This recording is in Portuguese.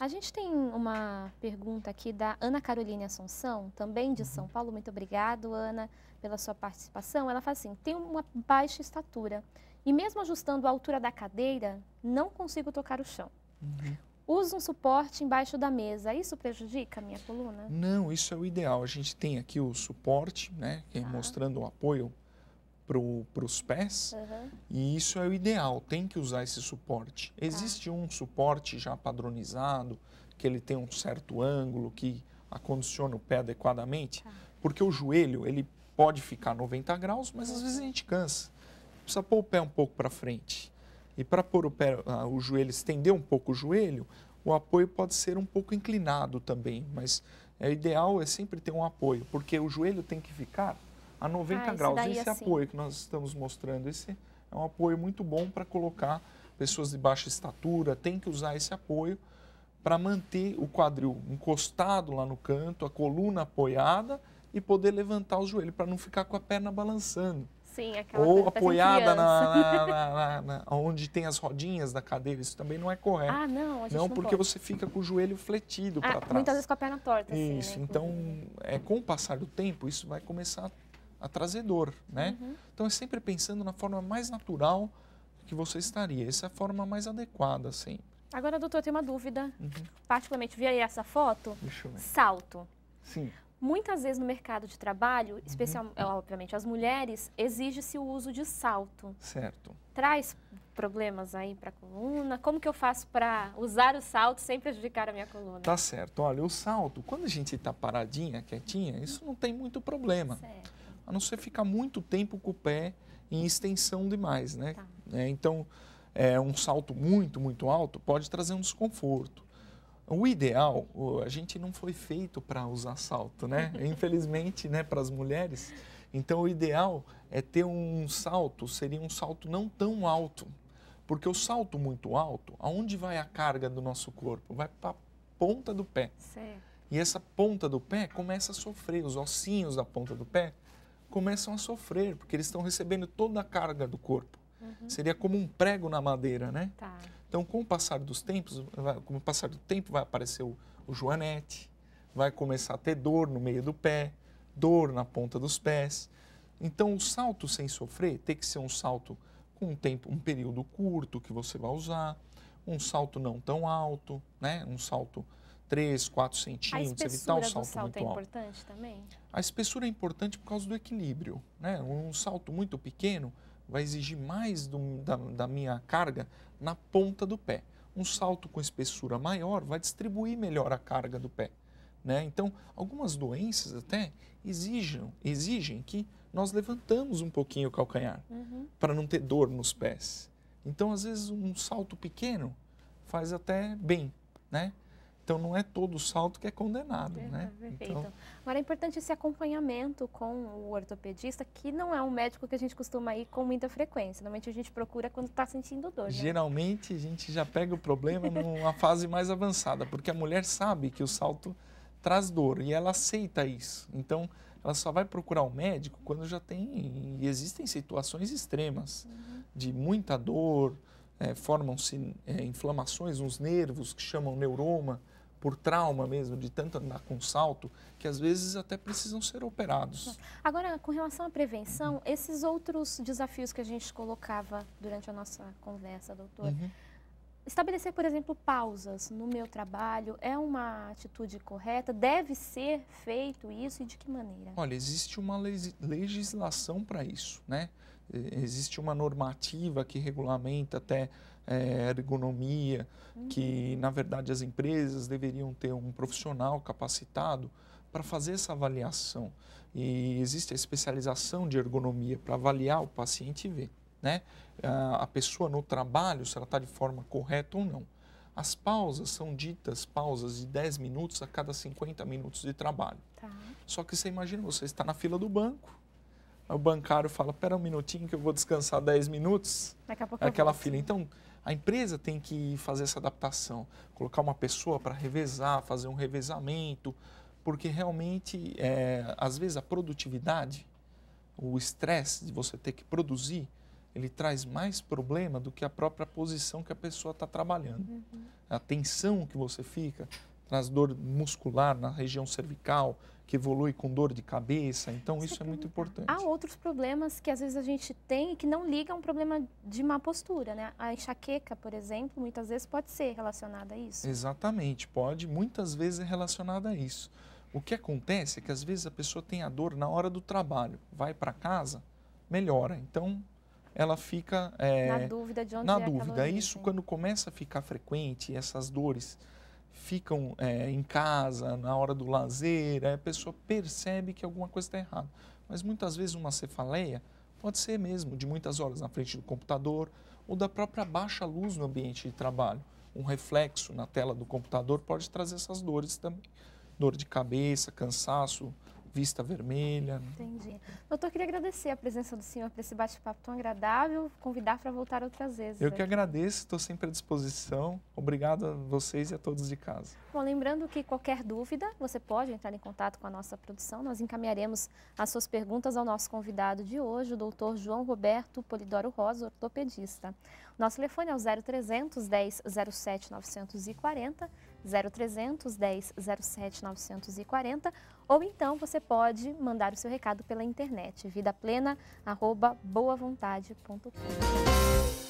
A gente tem uma pergunta aqui da Ana Caroline Assunção, também de São uhum. Paulo. Muito obrigado, Ana, pela sua participação. Ela fala assim: tenho uma baixa estatura e, mesmo ajustando a altura da cadeira, não consigo tocar o chão. Uhum. Uso um suporte embaixo da mesa. Isso prejudica a minha coluna? Não, isso é o ideal. A gente tem aqui o suporte, né, é tá. mostrando o apoio para os pés uhum. e isso é o ideal, tem que usar esse suporte. Ah. Existe ah. um suporte já padronizado, que ele tem um certo ângulo, que acondiciona o pé adequadamente, ah. porque o joelho ele pode ficar 90 graus, mas às vezes a gente cansa. Precisa pôr o pé um pouco para frente. E para pôr o, pé, o joelho, estender um pouco o joelho, o apoio pode ser um pouco inclinado também, mas é ideal é sempre ter um apoio, porque o joelho tem que ficar a 90 ah, graus. Esse, assim. apoio que nós estamos mostrando, esse é um apoio muito bom para colocar pessoas de baixa estatura, tem que usar esse apoio para manter o quadril encostado lá no canto, a coluna apoiada e poder levantar o joelho, para não ficar com a perna balançando. Sim, aquela Ou tá apoiada na, na, na, na, onde tem as rodinhas da cadeira. Isso também não é correto. Ah, não, a gente não, não porque pode. você fica com o joelho fletido ah, para trás. Muitas vezes com a perna torta. Isso. Assim, né? Então, é, com o passar do tempo, isso vai começar a dor, né? Uhum. Então é sempre pensando na forma mais natural que você estaria. Essa é a forma mais adequada sempre. Assim. Agora, doutor, eu tenho uma dúvida. Uhum. Particularmente, vi aí essa foto. Deixa eu ver. Salto. Sim. Muitas vezes no mercado de trabalho, uhum. especialmente, é, obviamente, as mulheres, exige-se o uso de salto. Certo. Traz problemas aí para a coluna? Como que eu faço para usar o salto sem prejudicar a minha coluna? Tá certo. Olha, o salto, quando a gente está paradinha, quietinha, isso não tem muito problema. Certo a não ser ficar muito tempo com o pé em extensão demais, né? Tá. É, então, é, um salto muito, muito alto pode trazer um desconforto. O ideal, a gente não foi feito para usar salto, né? Infelizmente, né, para as mulheres. Então, o ideal é ter um salto, seria um salto não tão alto. Porque o salto muito alto, aonde vai a carga do nosso corpo? Vai para a ponta do pé. Certo. E essa ponta do pé começa a sofrer, os ossinhos da ponta do pé começam a sofrer, porque eles estão recebendo toda a carga do corpo. Uhum. Seria como um prego na madeira, né? Tá. Então, com o passar dos tempos, vai, com o passar do tempo, vai aparecer o, o joanete, vai começar a ter dor no meio do pé, dor na ponta dos pés. Então, o salto sem sofrer tem que ser um salto com um tempo, um período curto que você vai usar, um salto não tão alto, né? Um salto 3, 4 centímetros, evitar o salto, salto é muito é alto. importante também? A espessura é importante por causa do equilíbrio. Né? Um salto muito pequeno vai exigir mais do, da, da minha carga na ponta do pé. Um salto com espessura maior vai distribuir melhor a carga do pé. Né? Então, algumas doenças até exigem, exigem que nós levantamos um pouquinho o calcanhar uhum. para não ter dor nos pés. Então, às vezes, um salto pequeno faz até bem, né? Então não é todo salto que é condenado, perfeito, né? Perfeito. Então... Agora é importante esse acompanhamento com o ortopedista, que não é um médico que a gente costuma ir com muita frequência. Normalmente a gente procura quando está sentindo dor. Né? Geralmente a gente já pega o problema numa fase mais avançada, porque a mulher sabe que o salto traz dor e ela aceita isso. Então ela só vai procurar o um médico quando já tem e existem situações extremas uhum. de muita dor. É, formam-se é, inflamações nos nervos que chamam neuroma, por trauma mesmo, de tanto andar com salto, que às vezes até precisam ser operados. Agora, com relação à prevenção, esses outros desafios que a gente colocava durante a nossa conversa, doutor, uhum. estabelecer, por exemplo, pausas no meu trabalho é uma atitude correta? Deve ser feito isso e de que maneira? Olha, existe uma legislação para isso, né? Existe uma normativa que regulamenta até é, ergonomia, uhum. que na verdade as empresas deveriam ter um profissional capacitado para fazer essa avaliação. E existe a especialização de ergonomia para avaliar o paciente e ver né, a, a pessoa no trabalho se ela está de forma correta ou não. As pausas são ditas pausas de 10 minutos a cada 50 minutos de trabalho. Tá. Só que você imagina, você está na fila do banco, o bancário fala, espera um minutinho que eu vou descansar 10 minutos. Daqui a pouco Aquela fila. Então, a empresa tem que fazer essa adaptação, colocar uma pessoa para revezar, fazer um revezamento, porque realmente, é, às vezes, a produtividade, o estresse de você ter que produzir, ele traz mais problema do que a própria posição que a pessoa está trabalhando. Uhum. A tensão que você fica traz dor muscular na região cervical, que evolui com dor de cabeça. Então, isso, é isso é muito importante. Há outros problemas que às vezes a gente tem e que não ligam um problema de má postura, né? A enxaqueca, por exemplo, muitas vezes pode ser relacionada a isso. Exatamente, pode. Muitas vezes é relacionada a isso. O que acontece é que às vezes a pessoa tem a dor na hora do trabalho, vai para casa, melhora. Então, ela fica é, na dúvida de onde na é dúvida. Isso quando começa a ficar frequente essas dores ficam é, em casa, na hora do lazer, a pessoa percebe que alguma coisa está errada. Mas muitas vezes uma cefaleia pode ser mesmo de muitas horas na frente do computador ou da própria baixa luz no ambiente de trabalho. Um reflexo na tela do computador pode trazer essas dores também. Dor de cabeça, cansaço, vista vermelha. Né? Entendi. Doutor, queria agradecer a presença do senhor para esse bate-papo tão agradável, convidar para voltar outras vezes. Eu né? que agradeço, estou sempre à disposição. Obrigado a vocês e a todos de casa. Bom, lembrando que qualquer dúvida, você pode entrar em contato com a nossa produção. Nós encaminharemos as suas perguntas ao nosso convidado de hoje, o doutor João Roberto Polidoro Rosa, ortopedista. Nosso telefone é o 0300 10 07 940 0300 10 07 940 ou então você pode mandar o seu recado pela internet vidaplena@boavontade.com.